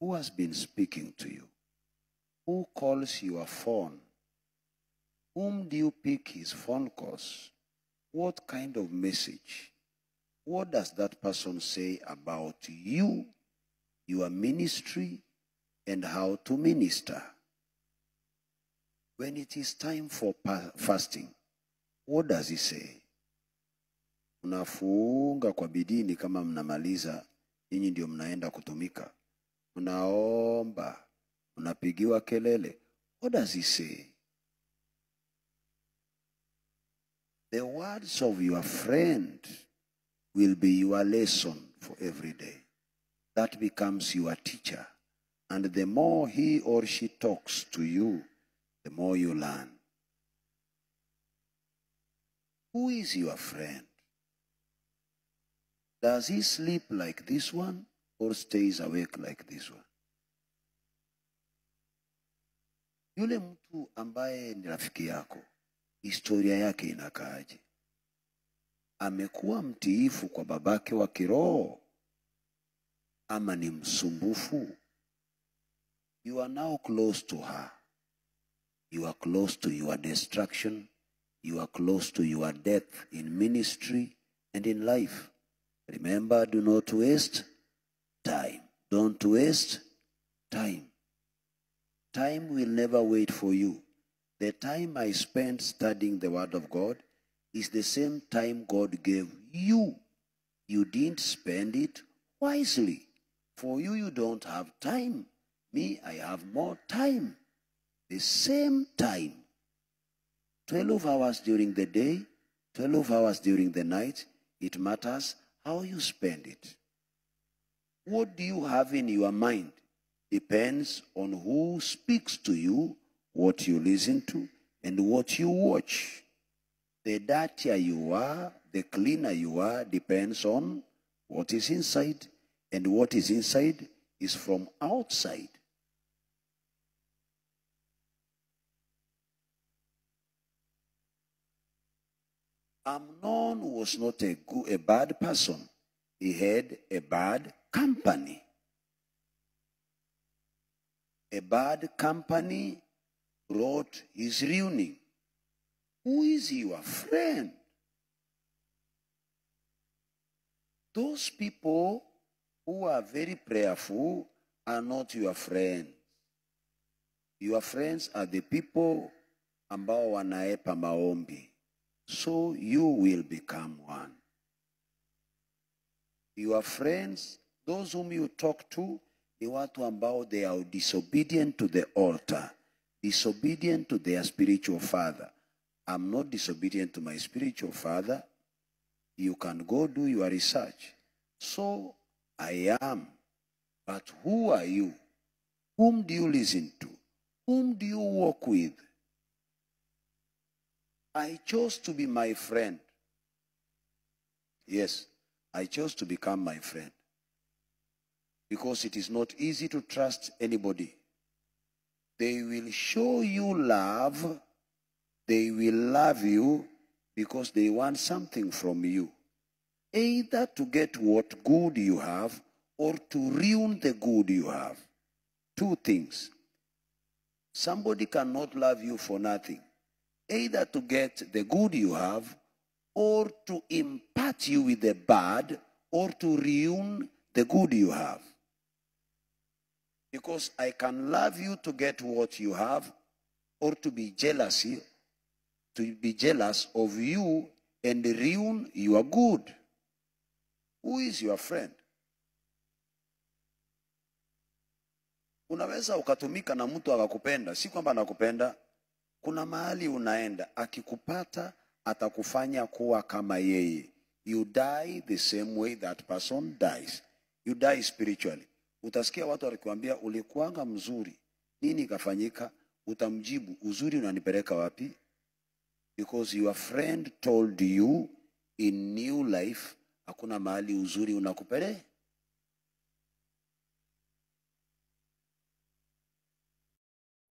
Who has been speaking to you? Who calls your phone? Whom do you pick his phone calls? What kind of message? What does that person say about you, your ministry, and how to minister? When it is time for fasting, what does he say? Unafunga kwa bidii kama mnamaliza, nyinyi ndio mnaenda kutumika. Unaomba, mnapigiwa kelele. What does he say? The words of your friend will be your lesson for every day. That becomes your teacher. And the more he or she talks to you, the more you learn. Who is your friend? Does he sleep like this one? or stays awake like this one. Yule mtu ambaye ni rafiki yako, historia yake Amekuwa mtiifu kwa babake wa ama ni msumbufu? You are now close to her. You are close to your destruction. You are close to your death in ministry and in life. Remember, do not waste time. Don't waste time. Time will never wait for you. The time I spent studying the Word of God is the same time God gave you. You didn't spend it wisely. For you, you don't have time. Me, I have more time. The same time. 12 hours during the day, 12 hours during the night. It matters how you spend it. What do you have in your mind depends on who speaks to you, what you listen to, and what you watch. The dirtier you are, the cleaner you are, depends on what is inside, and what is inside is from outside. Amnon was not a, good, a bad person. He had a bad company. A bad company brought his ruining. Who is your friend? Those people who are very prayerful are not your friends. Your friends are the people ambao wanaepa maombi. So you will become one. Your friends those whom you talk to ni watu ambao they are disobedient to the altar, disobedient to their spiritual father. I'm not disobedient to my spiritual father. You can go do your research. So I am. But who are you? Whom do you listen to? Whom do you walk with? I chose to be my friend. Yes, I chose to become my friend because it is not easy to trust anybody. They will show you love. They will love you because they want something from you. Either to get what good you have or to ruin the good you have. Two things. Somebody cannot love you for nothing. Either to get the good you have or to impart you with the bad or to ruin the good you have. Because I can love you to get what you have or to be jealous, to be jealous of you and ruin your good. Who is your friend? Unaweza ukatumika na mtu akakupenda, si kwamba anakupenda. Kuna mahali unaenda, akikupata atakufanya kuwa kama yeye. You die the same way that person dies. You die spiritually. Utasikia watu wakikwambia ulikuanga mzuri, nini ikafanyika? Utamjibu, uzuri unanipeleka wapi? Because your friend told you in new life hakuna mahali uzuri unakupeleka.